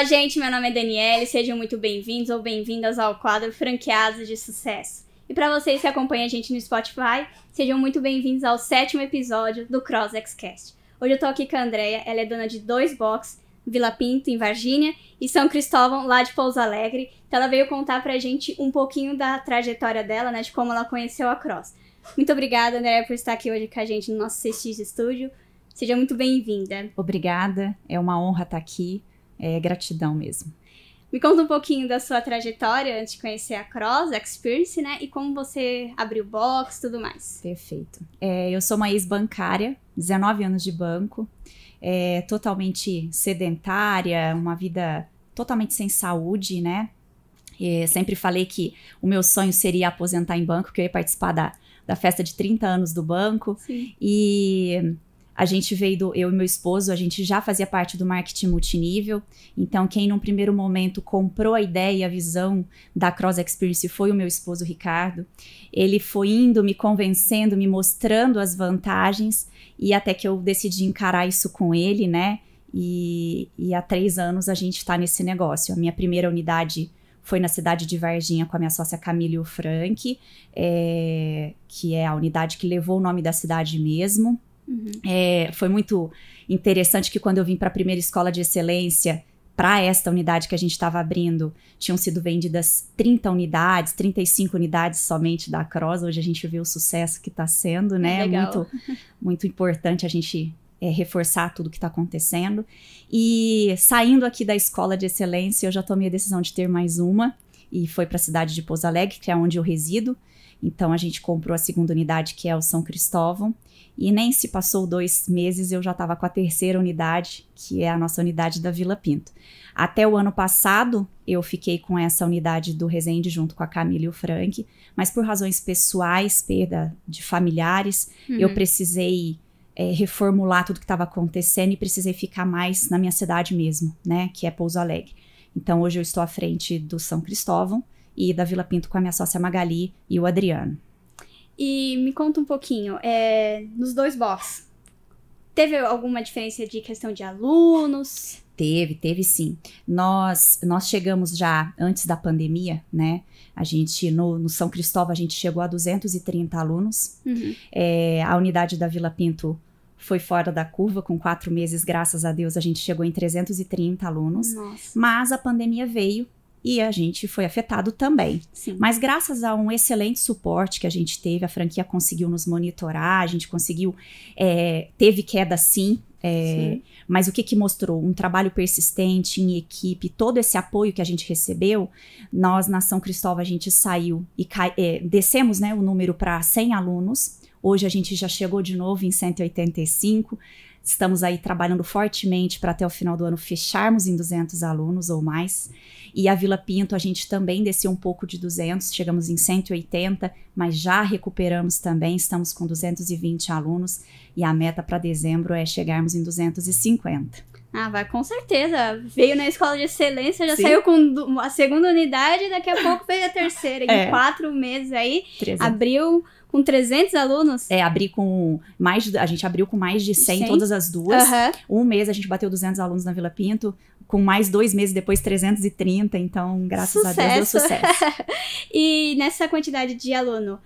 Olá, gente. Meu nome é Daniele. Sejam muito bem-vindos ou bem-vindas ao quadro Franqueados de Sucesso. E para vocês que acompanham a gente no Spotify, sejam muito bem-vindos ao sétimo episódio do CrossXCast. Hoje eu tô aqui com a Andrea. Ela é dona de dois boxes, Vila Pinto, em Varginha, e São Cristóvão, lá de Pouso Alegre. Então ela veio contar pra gente um pouquinho da trajetória dela, né, de como ela conheceu a Cross. Muito obrigada, Andrea, por estar aqui hoje com a gente no nosso CX Studio. Seja muito bem-vinda. Obrigada, é uma honra estar aqui é gratidão mesmo. Me conta um pouquinho da sua trajetória antes de conhecer a Cross, a Experience, né? E como você abriu o box e tudo mais. Perfeito. É, eu sou uma ex-bancária, 19 anos de banco, é, totalmente sedentária, uma vida totalmente sem saúde, né? E sempre falei que o meu sonho seria aposentar em banco, que eu ia participar da, da festa de 30 anos do banco. Sim. E a gente veio do eu e meu esposo, a gente já fazia parte do marketing multinível. Então, quem num primeiro momento comprou a ideia e a visão da Cross Experience foi o meu esposo Ricardo. Ele foi indo, me convencendo, me mostrando as vantagens e até que eu decidi encarar isso com ele, né? E, e há três anos a gente está nesse negócio. A minha primeira unidade foi na cidade de Varginha com a minha sócia Camille Frank, é, que é a unidade que levou o nome da cidade mesmo. Uhum. É, foi muito interessante que quando eu vim para a primeira escola de excelência, para esta unidade que a gente estava abrindo, tinham sido vendidas 30 unidades, 35 unidades somente da Cross. Hoje a gente vê o sucesso que está sendo, né? Legal. Muito, muito importante a gente é, reforçar tudo que está acontecendo. E saindo aqui da escola de excelência, eu já tomei a decisão de ter mais uma e foi para a cidade de Pouso Alegre, que é onde eu resido. Então a gente comprou a segunda unidade, que é o São Cristóvão. E nem se passou dois meses, eu já estava com a terceira unidade, que é a nossa unidade da Vila Pinto. Até o ano passado, eu fiquei com essa unidade do Resende junto com a Camila e o Frank, mas por razões pessoais, perda de familiares, uhum. eu precisei é, reformular tudo que estava acontecendo e precisei ficar mais na minha cidade mesmo, né, que é Pouso Alegre. Então hoje eu estou à frente do São Cristóvão e da Vila Pinto com a minha sócia Magali e o Adriano. E me conta um pouquinho, é, nos dois BOFs, teve alguma diferença de questão de alunos? Teve, teve sim. Nós nós chegamos já antes da pandemia, né? A gente, no, no São Cristóvão, a gente chegou a 230 alunos. Uhum. É, a unidade da Vila Pinto foi fora da curva, com quatro meses, graças a Deus, a gente chegou em 330 alunos. Nossa. Mas a pandemia veio e a gente foi afetado também. Sim. Mas graças a um excelente suporte que a gente teve, a franquia conseguiu nos monitorar, a gente conseguiu. É, teve queda sim. É, mas o que, que mostrou? Um trabalho persistente em equipe, todo esse apoio que a gente recebeu, nós na São Cristóvão a gente saiu e cai, é, descemos né, o número para 100 alunos, hoje a gente já chegou de novo em 185, Estamos aí trabalhando fortemente para até o final do ano fecharmos em 200 alunos ou mais. E a Vila Pinto a gente também desceu um pouco de 200, chegamos em 180, mas já recuperamos também, estamos com 220 alunos e a meta para dezembro é chegarmos em 250. Ah, vai com certeza. Veio na escola de excelência, já Sim. saiu com a segunda unidade, daqui a pouco veio a terceira. Em é. quatro meses aí, 300. abriu com 300 alunos? É, abri com mais de, a gente abriu com mais de 100, 100? todas as duas. Uhum. Um mês a gente bateu 200 alunos na Vila Pinto, com mais dois meses depois 330, então graças sucesso. a Deus deu sucesso. e nessa quantidade de aluno,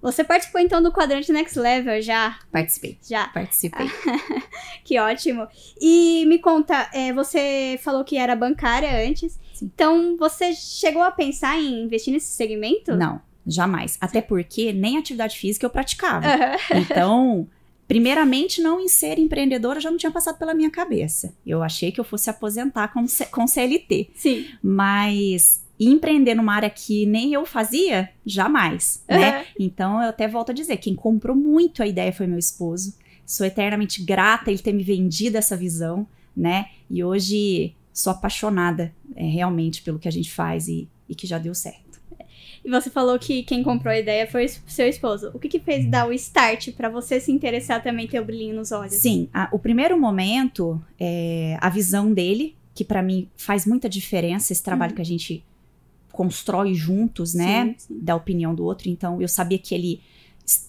você participou então do quadrante Next Level já? Participei. Já. Participei. que ótimo. E me conta, é, você falou que era bancária antes. Sim. Então, você chegou a pensar em investir nesse segmento? Não. Jamais. Até porque nem atividade física eu praticava. Uhum. Então, primeiramente, não em ser empreendedora já não tinha passado pela minha cabeça. Eu achei que eu fosse aposentar com, com CLT. Sim. Mas empreender numa área que nem eu fazia, jamais, uhum. né? Então, eu até volto a dizer, quem comprou muito a ideia foi meu esposo. Sou eternamente grata ele ter me vendido essa visão, né? E hoje sou apaixonada é, realmente pelo que a gente faz e, e que já deu certo. E você falou que quem comprou a ideia foi seu esposo. O que, que fez dar o start para você se interessar também ter o brilhinho nos olhos? Sim, a, o primeiro momento é a visão dele, que para mim faz muita diferença esse trabalho uhum. que a gente constrói juntos, né? Sim, sim. Da opinião do outro. Então, eu sabia que ele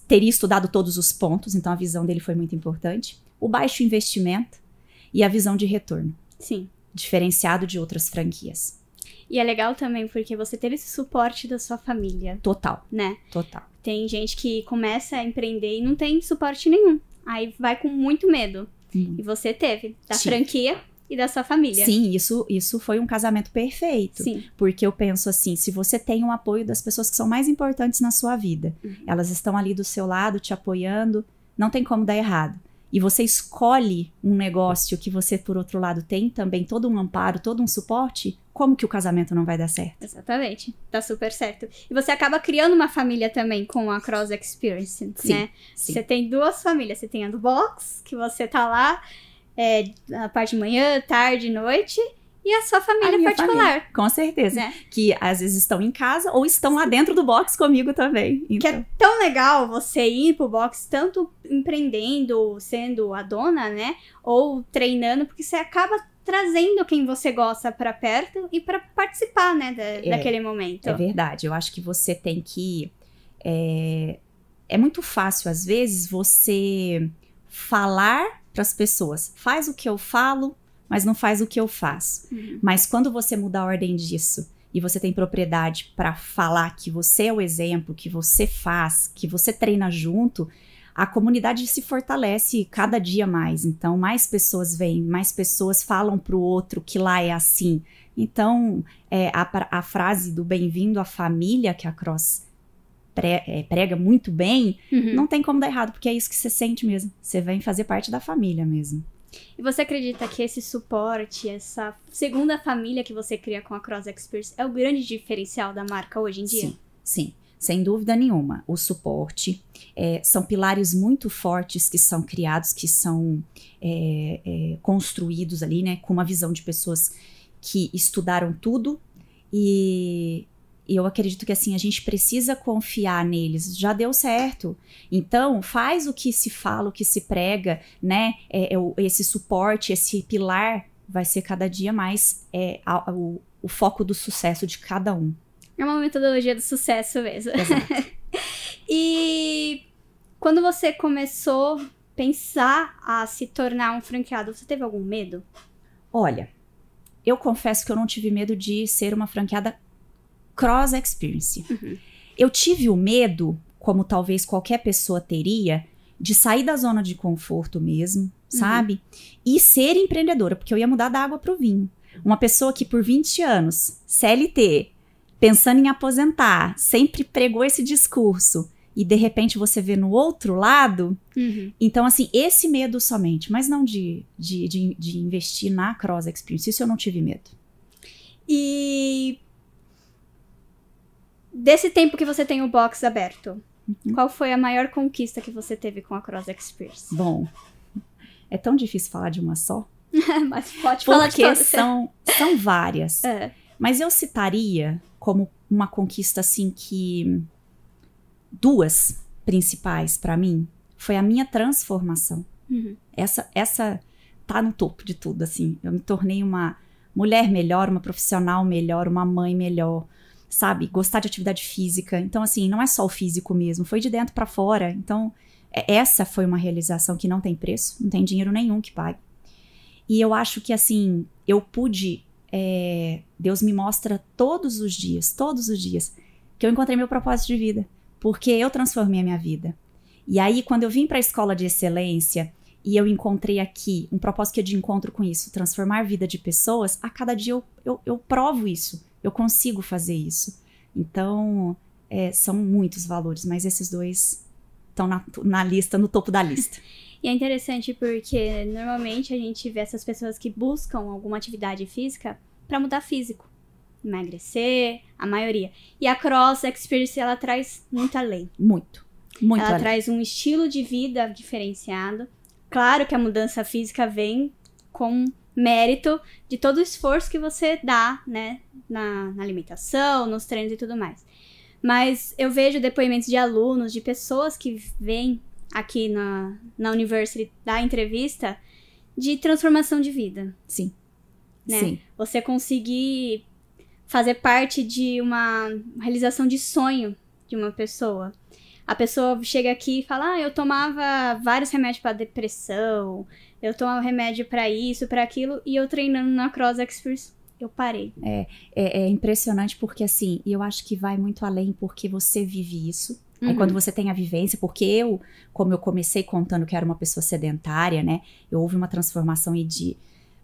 teria estudado todos os pontos, então a visão dele foi muito importante. O baixo investimento e a visão de retorno. Sim. Diferenciado de outras franquias. E é legal também porque você teve esse suporte da sua família. Total. Né? Total. Tem gente que começa a empreender e não tem suporte nenhum. Aí vai com muito medo. Hum. E você teve, da Sim. franquia e da sua família. Sim, isso, isso foi um casamento perfeito. Sim. Porque eu penso assim, se você tem o um apoio das pessoas que são mais importantes na sua vida, uhum. elas estão ali do seu lado te apoiando, não tem como dar errado. E você escolhe um negócio que você, por outro lado, tem também todo um amparo, todo um suporte, como que o casamento não vai dar certo? Exatamente, tá super certo. E você acaba criando uma família também com a Cross Experience, né? sim, né? Sim. Você tem duas famílias, você tem a do box, que você tá lá é, a parte de manhã, tarde, noite, e a sua família a particular. Família, com certeza. Né? Que às vezes estão em casa ou estão lá dentro do box comigo também. Então. Que é então. tão legal você ir pro box, tanto empreendendo, sendo a dona, né? Ou treinando, porque você acaba trazendo quem você gosta para perto e para participar, né, da, é, daquele momento. É verdade. Eu acho que você tem que é, é muito fácil às vezes você falar para as pessoas, faz o que eu falo, mas não faz o que eu faço. Uhum. Mas quando você muda a ordem disso e você tem propriedade para falar que você é o exemplo, que você faz, que você treina junto, a comunidade se fortalece cada dia mais. Então, mais pessoas vêm, mais pessoas falam para o outro que lá é assim. Então, é, a, a, frase do bem-vindo à família que a Cross pre, é, prega muito bem, uhum. não tem como dar errado, porque é isso que você sente mesmo. Você vem fazer parte da família mesmo. E você acredita que esse suporte, essa segunda família que você cria com a Cross Experts é o grande diferencial da marca hoje em dia? Sim, sim. Sem dúvida nenhuma, o suporte é, são pilares muito fortes que são criados, que são é, é, construídos ali, né, com uma visão de pessoas que estudaram tudo e, e eu acredito que assim a gente precisa confiar neles. Já deu certo, então faz o que se fala, o que se prega, né? É, é esse suporte, esse pilar vai ser cada dia mais é, a, o, o foco do sucesso de cada um. É uma metodologia do sucesso mesmo. e quando você começou a pensar a se tornar um franqueado, você teve algum medo? Olha, eu confesso que eu não tive medo de ser uma franqueada cross experience. Uhum. Eu tive o medo, como talvez qualquer pessoa teria, de sair da zona de conforto mesmo, uhum. sabe? E ser empreendedora, porque eu ia mudar da água para o vinho. Uma pessoa que por 20 anos, CLT, pensando em aposentar, sempre pregou esse discurso e de repente você vê no outro lado. Uhum. Então, assim, esse medo somente, mas não de, de, de, de investir na Cross Experience. Isso eu não tive medo. E. Desse tempo que você tem o box aberto, uhum. qual foi a maior conquista que você teve com a Cross Experience? Bom, é tão difícil falar de uma só. mas pode falar de Porque são, são várias. É. Mas eu citaria como uma conquista assim que duas principais para mim foi a minha transformação. Uhum. Essa essa tá no topo de tudo assim. Eu me tornei uma mulher melhor, uma profissional melhor, uma mãe melhor, sabe? Gostar de atividade física. Então assim, não é só o físico mesmo, foi de dentro para fora. Então é, essa foi uma realização que não tem preço, não tem dinheiro nenhum que pague. E eu acho que assim, eu pude é, Deus me mostra todos os dias, todos os dias, que eu encontrei meu propósito de vida, porque eu transformei a minha vida. E aí, quando eu vim para a escola de excelência e eu encontrei aqui um propósito que eu de encontro com isso, transformar a vida de pessoas, a cada dia eu, eu, eu provo isso, eu consigo fazer isso. Então, é, são muitos valores, mas esses dois estão na, na lista, no topo da lista. E é interessante porque normalmente a gente vê essas pessoas que buscam alguma atividade física para mudar físico, emagrecer, a maioria. E a Cross Experience ela traz muito além. Muito. Muito ela além. traz um estilo de vida diferenciado. Claro que a mudança física vem com mérito de todo o esforço que você dá, né, na, na alimentação, nos treinos e tudo mais. Mas eu vejo depoimentos de alunos, de pessoas que vêm aqui na, na University da entrevista de transformação de vida. Sim. Né? Sim. Você conseguir fazer parte de uma realização de sonho de uma pessoa. A pessoa chega aqui e fala: ah, eu tomava vários remédios para depressão, eu tomava remédio para isso, para aquilo, e eu treinando na Cross Experts, eu parei. É, é, é impressionante porque assim, eu acho que vai muito além porque você vive isso. Uhum. Aí quando uhum. você tem a vivência, porque eu, como eu comecei contando que era uma pessoa sedentária, né? Eu houve uma transformação e de.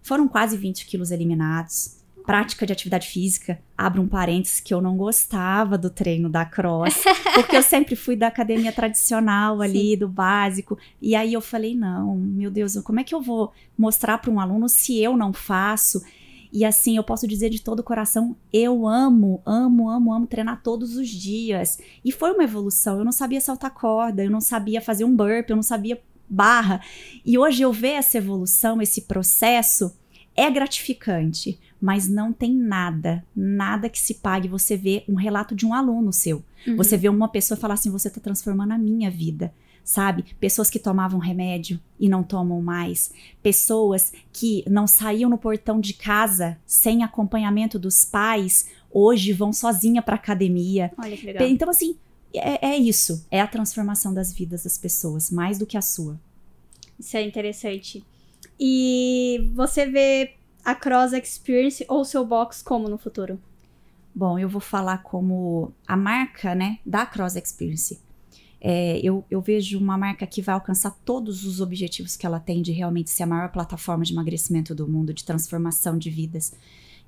Foram quase 20 quilos eliminados. Prática de atividade física, abro um parênteses que eu não gostava do treino da cross, porque eu sempre fui da academia tradicional ali, Sim. do básico. E aí eu falei: não, meu Deus, como é que eu vou mostrar para um aluno se eu não faço? E assim, eu posso dizer de todo o coração, eu amo, amo, amo, amo treinar todos os dias. E foi uma evolução. Eu não sabia saltar corda, eu não sabia fazer um burp, eu não sabia barra. E hoje eu ver essa evolução, esse processo, é gratificante, mas não tem nada, nada que se pague você ver um relato de um aluno seu. Uhum. Você vê uma pessoa falar assim, você está transformando a minha vida sabe? Pessoas que tomavam remédio e não tomam mais, pessoas que não saíam no portão de casa sem acompanhamento dos pais, hoje vão sozinha para academia. Olha que legal. Então assim, é, é isso, é a transformação das vidas das pessoas, mais do que a sua. Isso é interessante. E você vê a Cross Experience ou o seu box como no futuro? Bom, eu vou falar como a marca, né, da Cross Experience é, eu, eu, vejo uma marca que vai alcançar todos os objetivos que ela tem de realmente ser a maior plataforma de emagrecimento do mundo, de transformação de vidas.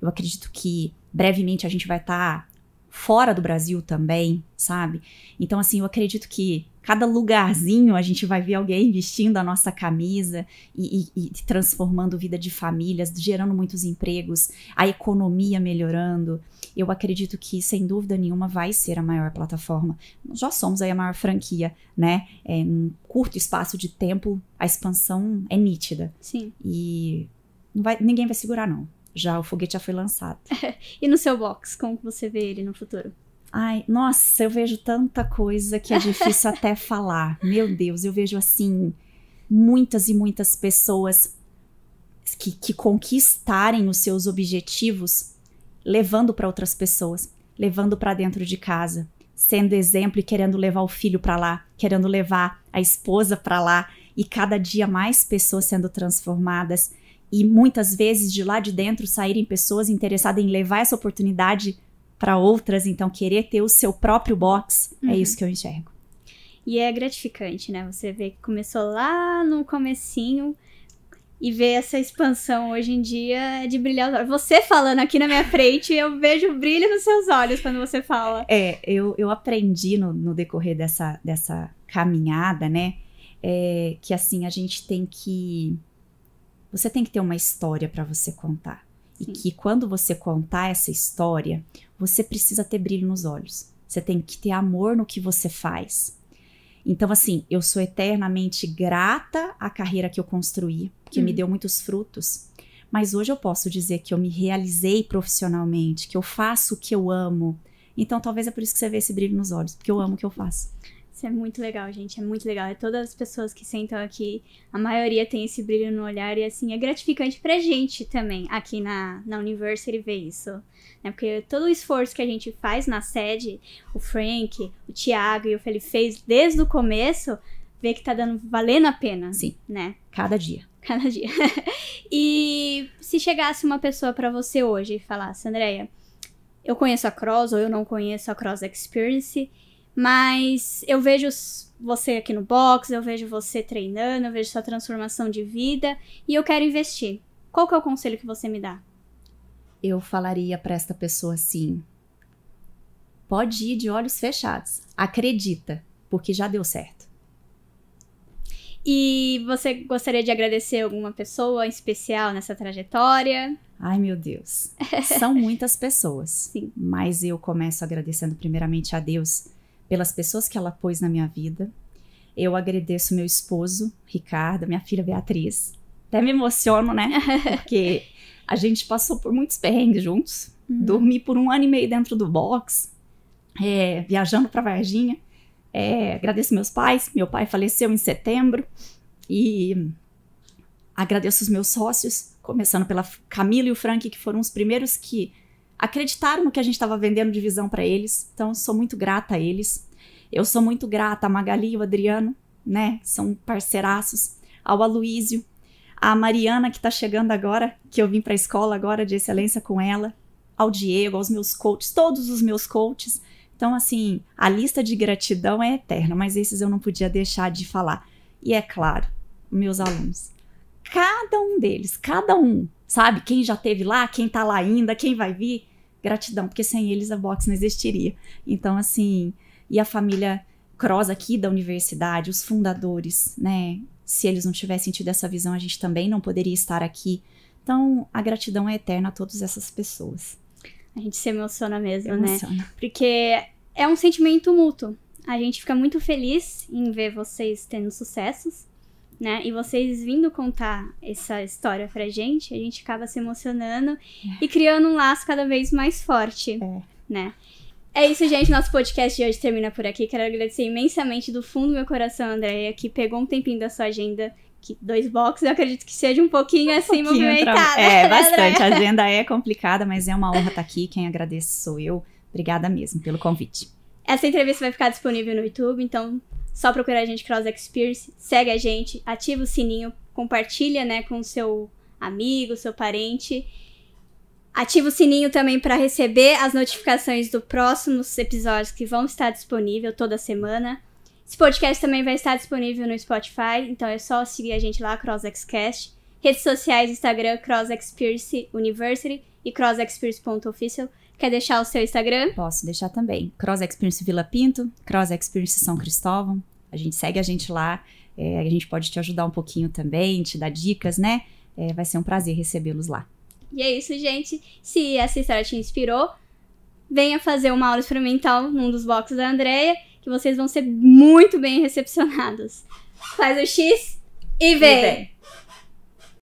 Eu acredito que brevemente a gente vai estar tá fora do Brasil também, sabe? Então, assim, eu acredito que cada lugarzinho a gente vai ver alguém vestindo a nossa camisa e, e, e transformando vida de famílias, gerando muitos empregos, a economia melhorando. Eu acredito que, sem dúvida nenhuma, vai ser a maior plataforma. Nós já somos aí a maior franquia, né? É, em curto espaço de tempo, a expansão é nítida. Sim. E não vai, ninguém vai segurar, não. Já o foguete já foi lançado. e no seu box, como você vê ele no futuro? Ai, nossa, eu vejo tanta coisa que é difícil até falar. Meu Deus, eu vejo assim muitas e muitas pessoas que, que conquistarem os seus objetivos levando para outras pessoas, levando para dentro de casa, sendo exemplo e querendo levar o filho para lá, querendo levar a esposa para lá e cada dia mais pessoas sendo transformadas e muitas vezes de lá de dentro saírem pessoas interessadas em levar essa oportunidade para outras, então querer ter o seu próprio box, é uhum. é isso que eu enxergo. E é gratificante, né? Você vê que começou lá no comecinho e ver essa expansão hoje em dia é de brilhar os olhos. Você falando aqui na minha frente, eu vejo brilho nos seus olhos quando você fala. É, eu, eu aprendi no, no decorrer dessa, dessa caminhada, né? É, que assim, a gente tem que você tem que ter uma história para você contar. E que quando você contar essa história, você precisa ter brilho nos olhos. Você tem que ter amor no que você faz. Então, assim, eu sou eternamente grata à carreira que eu construí, que hum. me deu muitos frutos. Mas hoje eu posso dizer que eu me realizei profissionalmente, que eu faço o que eu amo. Então, talvez é por isso que você vê esse brilho nos olhos, porque eu amo o que eu faço. Isso é muito legal, gente. É muito legal. É todas as pessoas que sentam aqui, a maioria tem esse brilho no olhar e assim é gratificante pra gente também aqui na, na University ver isso. Né? Porque todo o esforço que a gente faz na sede, o Frank, o Thiago e o Felipe fez desde o começo, ver que tá dando valendo a pena. Sim. Né? Cada dia. Cada dia. e se chegasse uma pessoa para você hoje e falasse, Andréia, eu conheço a Cross ou eu não conheço a Cross Experience mas eu vejo você aqui no box, eu vejo você treinando, eu vejo sua transformação de vida e eu quero investir. Qual que é o conselho que você me dá? Eu falaria para esta pessoa assim: pode ir de olhos fechados, acredita, porque já deu certo. E você gostaria de agradecer alguma pessoa especial nessa trajetória? Ai, meu Deus. São muitas pessoas. Sim. Mas eu começo agradecendo primeiramente a Deus pelas pessoas que ela pôs na minha vida. Eu agradeço meu esposo, Ricardo, minha filha Beatriz. Até me emociono, né? Porque a gente passou por muitos perrengues juntos. Uhum. Dormi por um ano e meio dentro do box, é, viajando para Varginha. É, agradeço meus pais. Meu pai faleceu em setembro. E agradeço os meus sócios, começando pela Camila e o Frank, que foram os primeiros que acreditaram no que a gente estava vendendo de visão para eles. Então, sou muito grata a eles. Eu sou muito grata a Magali e o Adriano, né? São parceiraços. Ao Aloísio, a Mariana que está chegando agora, que eu vim para a escola agora de excelência com ela, ao Diego, aos meus coaches, todos os meus coaches. Então, assim, a lista de gratidão é eterna, mas esses eu não podia deixar de falar. E é claro, meus alunos. Cada um deles, cada um, sabe? Quem já teve lá, quem tá lá ainda, quem vai vir, gratidão, porque sem eles a box não existiria. Então, assim, e a família Cross aqui da universidade, os fundadores, né? Se eles não tivessem tido essa visão, a gente também não poderia estar aqui. Então, a gratidão é eterna a todas essas pessoas. A gente se emociona mesmo, né? emociona. né? Porque é um sentimento mútuo. A gente fica muito feliz em ver vocês tendo sucessos, né? E vocês vindo contar essa história pra gente, a gente acaba se emocionando e criando um laço cada vez mais forte, é. né? É isso, gente. Nosso podcast de hoje termina por aqui. Quero agradecer imensamente do fundo do meu coração, Andréia, que pegou um tempinho da sua agenda que dois boxes, eu acredito que seja um pouquinho um assim pouquinho movimentada. Tra... É, né, bastante. A agenda é complicada, mas é uma honra estar aqui. Quem agradece sou eu. Obrigada mesmo pelo convite. Essa entrevista vai ficar disponível no YouTube, então só procurar a gente Cross Experience, segue a gente, ativa o sininho, compartilha, né, com seu amigo, seu parente. Ativa o sininho também para receber as notificações dos próximos episódios que vão estar disponíveis toda semana. Esse podcast também vai estar disponível no Spotify, então é só seguir a gente lá, CrossXCast. Redes sociais, Instagram, CrossXPierce University e CrossXPierce.official. Quer deixar o seu Instagram? Posso deixar também. Cross Experience Vila Pinto, Cross Experience São Cristóvão. A gente segue a gente lá. É, a gente pode te ajudar um pouquinho também, te dar dicas, né? É, vai ser um prazer recebê-los lá. E é isso, gente. Se essa história te inspirou, venha fazer uma aula experimental num dos boxes da Andrea, que vocês vão ser muito bem recepcionados. Faz o X e vem! E vem.